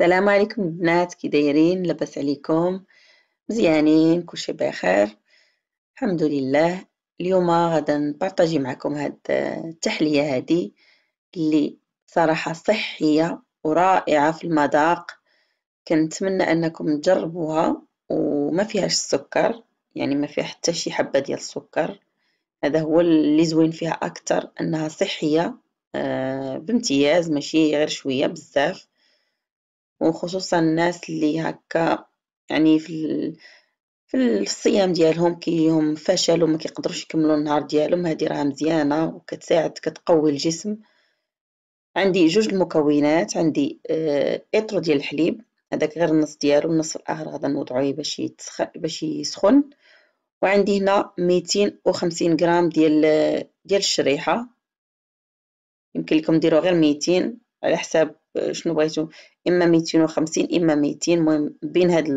السلام عليكم البنات كي دايرين لاباس عليكم مزيانين كلشي بخير الحمد لله اليوم غادا نبارطاجي معكم هاد التحليه هادي اللي صراحه صحيه ورائعه في المذاق كنتمنى انكم تجربوها وما فيهاش السكر يعني ما فيها حتى شي حبه ديال السكر هذا هو اللي زوين فيها اكثر انها صحيه آه، بامتياز ماشي غير شويه بزاف وخصوصا الناس اللي هكا يعني في ال... في الصيام ديالهم كيجيهم فشل وما كيقدروش يكملوا النهار ديالهم هذه راه مزيانه وكتساعد كتقوي الجسم عندي جوج المكونات عندي اه ديال الحليب هذاك غير النص ديالو النص الاخر غادا نوضعوه باش يتسخن باش يسخن وعندي هنا 250 غرام ديال ديال الشريحه يمكن لكم ديروا غير 200 على حساب شنو بغيتو اما ميتين وخمسين اما ميتين المهم بين هاد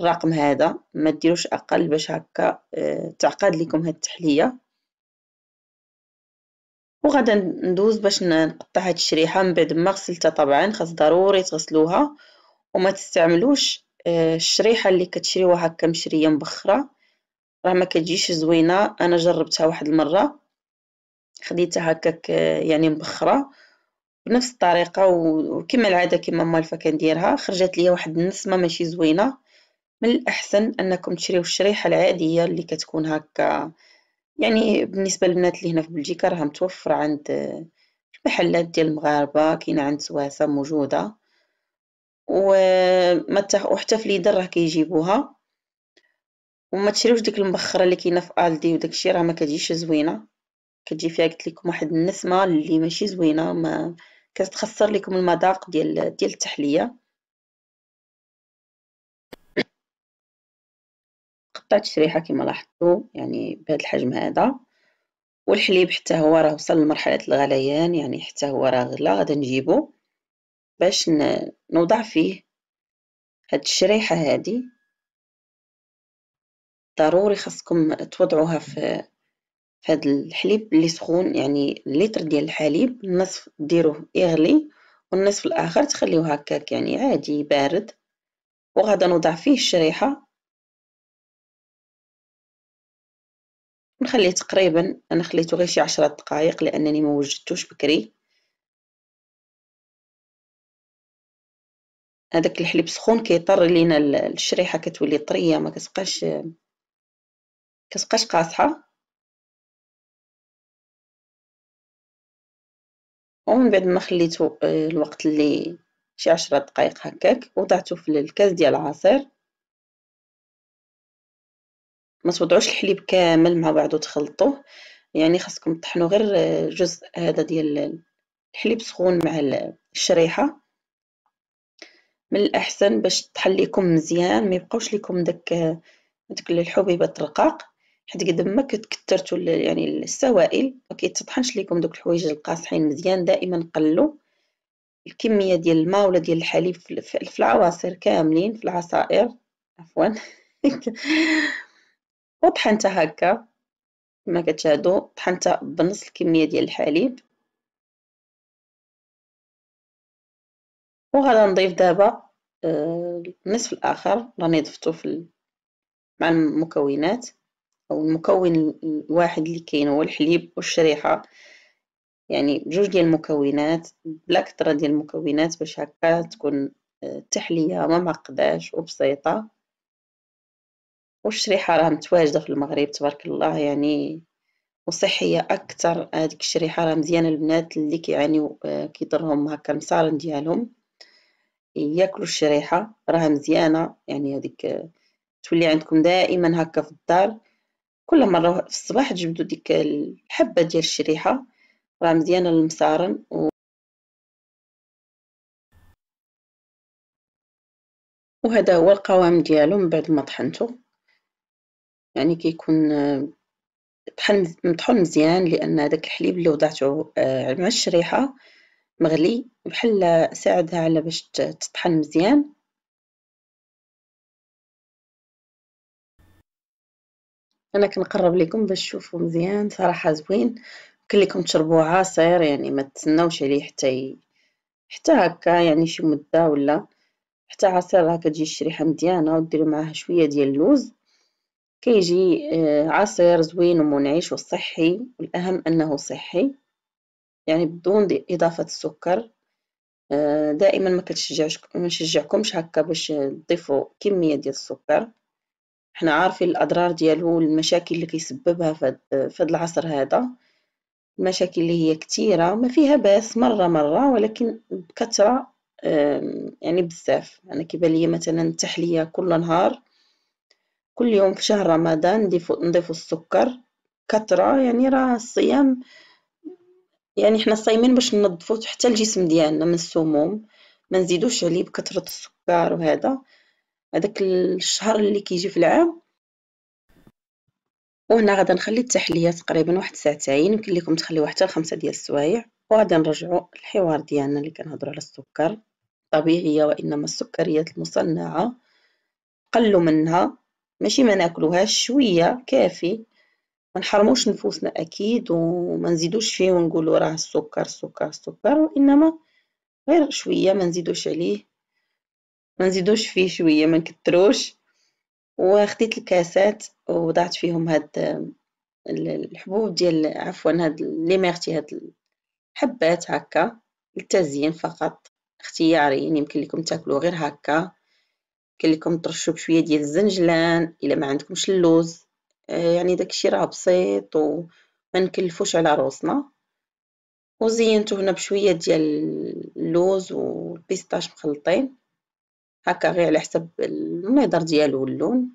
الرقم هذا ما ديروش اقل باش هكا آه، تعقد لكم هاد التحليه وغادا ندوز باش نقطع هاد الشريحه من بعد ما غسلتها طبعا خاص ضروري تغسلوها وما تستعملوش آه، الشريحه اللي كتشريوها هكا مشريه مبخره راه ما كتجيش زوينه انا جربتها واحد المره خديتها هكاك آه، يعني مبخره بنفس الطريقه وكما العاده كما مالفه كنديرها خرجت ليا واحد النسمه ماشي زوينه من الاحسن انكم تشريو الشريحه العاديه اللي كتكون هكا يعني بالنسبه للبنات اللي هنا في بلجيكا راها متوفره عند المحلات ديال المغاربه كاينه عند سواسه موجوده وحتى في ليدر راه كيجيبوها وما تشريوش ديك المبخره اللي كاينه في الدي وداكشي راه ما كتجيش زوينه كتجي فيها قلت لكم واحد النسمه اللي ماشي زوينه ما كتخسر لكم المذاق ديال ديال التحليه قطعت شريحه كما لاحظتوا يعني بهذا الحجم هذا والحليب حتى هو راه وصل لمرحله الغليان يعني حتى هو راه غلا غادي نجيبو باش نوضع فيه هاد الشريحه هادي ضروري خاصكم توضعوها في هاد الحليب اللي سخون يعني لتر ديال الحليب النصف ديروه يغلي والنصف الاخر تخليوه هكاك يعني عادي بارد وغادا نوضع فيه الشريحه نخليه تقريبا انا خليته غير شي عشرة دقائق لانني ما وجدتوش بكري هذاك الحليب سخون كيطر لينا الشريحه كتولي طريه ما كتبقاش كتبقاش قاصحه ومن بعد ما خليته آه، الوقت اللي شي عشرة دقائق هكاك وضعته في الكاس ديال العصير ما توضعوش الحليب كامل مع بعضه تخلطوه يعني خاصكم تطحنوا غير آه، جزء هذا ديال الحليب سخون مع الشريحه من الاحسن باش تحليكم مزيان ما يبقاوش لكم داك آه، داك الحبيبات الرقاق حيت قد ما كتكثرتوا يعني السوائل ما كيتطحنش لكم دوك الحوايج القاصحين مزيان دائما قلوا الكميه ديال الماء ولا ديال الحليب في العواصر كاملين في العصائر عفوا وطحنت هكا كما كتشاهدوا طحنت بنص الكميه ديال الحليب وغادي نضيف دابا آه، النصف الاخر راني ضفتو في مع المكونات أو المكون الواحد اللي كاين هو الحليب والشريحة يعني بجوج ديال المكونات بلا كثرة ديال المكونات باش هكا تكون التحلية آه، ما معقداش وبسيطة والشريحة راه متواجدة في المغرب تبارك الله يعني وصحية أكثر هذيك الشريحة راه مزيانة البنات اللي كيعانيو آه، كيضرهم هكا المصارن ديالهم ياكلوا الشريحة راه مزيانة يعني هذيك آه، تولي عندكم دائما هكا في الدار كل مرة في الصباح تجبدو ديك الحبة ديال الشريحة راه مزيانة للمصارن و وهذا هو القوام ديالو من بعد ما طحنتو يعني كيكون آه، طحن مطحون مزيان لان هذاك الحليب اللي وضعته آه، مع الشريحه مغلي بحال ساعدها على باش تطحن مزيان انا كنقرب لكم باش تشوفوا مزيان صراحه زوين يمكن لكم تشربوه عصير يعني ما تسناوش عليه حتى ي... حتى هكا يعني شي مده ولا حتى عصير راه كتجي الشريحه مزيانه وديروا معاه شويه ديال اللوز كيجي آه، عصير زوين ومنعش وصحي والاهم انه صحي يعني بدون اضافه السكر آه، دائما ما كنشجعكمش هكا باش تضيفوا كميه ديال السكر احنا عارفين الأضرار ديالو والمشاكل اللي كيسببها في هذا العصر هذا المشاكل اللي هي كثيرة ما فيها باس مرة مرة ولكن بكثرة يعني بزاف أنا كيبان لي مثلا التحلية كل نهار كل يوم في شهر رمضان نضيفو السكر كثرة يعني راه الصيام يعني حنا صايمين باش ننظفوا حتى الجسم ديالنا من السموم ما نزيدوش عليه بكثرة السكر وهذا هذاك الشهر اللي كيجي في العام وهنا غادا نخلي التحليه تقريبا واحد ساعتين يمكن لكم تخليوها حتى لخمسة ديال السوايع وغادا نرجعوا الحوار ديالنا اللي كنهضروا على السكر الطبيعيه وانما السكريات المصنعه قلوا منها ماشي ما ناكلوهاش شويه كافي ما نحرموش نفوسنا اكيد وما نزيدوش فيه ونقولوا راه السكر السكر السكر وانما غير شويه ما نزيدوش عليه ما نزيدوش فيه شويه ما نكتروش وخديت الكاسات ووضعت فيهم هاد الحبوب ديال عفوا هاد لي ميرتي هاد الحبات هكا للتزيين فقط يعني يمكن لكم تاكلوا غير هكا يمكن لكم ترشوا بشويه ديال الزنجلان الا ما عندكمش اللوز آه، يعني داكشي راه بسيط وما نكلفوش على روسنا وزينته هنا بشويه ديال اللوز والبيستاش مخلطين هكا غير على حسب الميضر ديالو واللون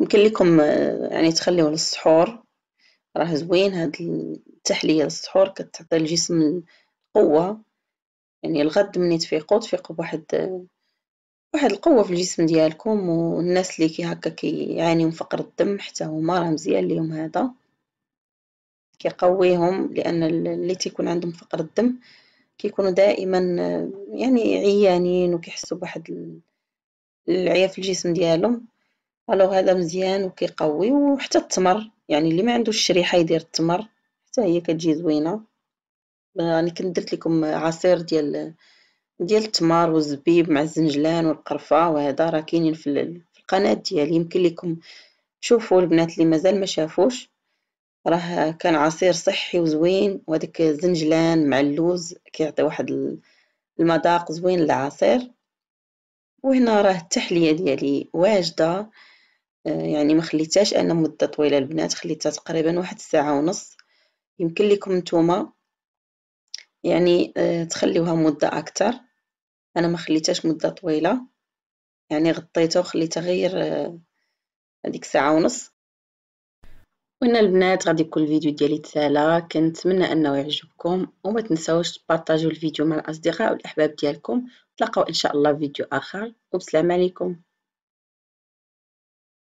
يمكن لكم آه، يعني تخليوه للسحور راه زوين هاد التحليه للسحور كتعطي الجسم القوه يعني الغد ملي تفيقو تفيقو بواحد آه، واحد القوة في الجسم ديالكم والناس اللي كي هكا كيعانيو من فقر الدم حتى هما راه مزيان ليهم هذا كيقويهم لان اللي تيكون عندهم فقر الدم كيكونوا دائما يعني عيانين وكيحسوا بواحد العيا في الجسم ديالهم الو هذا مزيان وكيقوي وحتى التمر يعني اللي ما عندوش الشريحه يدير التمر حتى هي كتجي زوينه راني يعني كنت درت لكم عصير ديال ديال التمر والزبيب مع الزنجلان والقرفه وهذا راه كاينين في القناه ديالي يمكن لكم تشوفوا البنات اللي مازال ما شافوش راه كان عصير صحي وزوين وهذاك الزنجلان مع اللوز كيعطي واحد المذاق زوين للعصير وهنا راه التحليه ديالي واجده آه، يعني ما خليتهاش انا مده طويله البنات خليتها تقريبا واحد الساعه ونص يمكن لكم نتوما يعني آه، تخليوها مده اكثر انا ما خليتهاش مده طويله يعني غطيتها وخليتها غير آه، هذيك ساعه ونص وهنا البنات غادي يكون الفيديو ديالي تسالى كنتمنى انه يعجبكم وما تنساوش تبارطاجيو الفيديو مع الاصدقاء والاحباب ديالكم تلاقاو ان شاء الله فيديو اخر وبسلام عليكم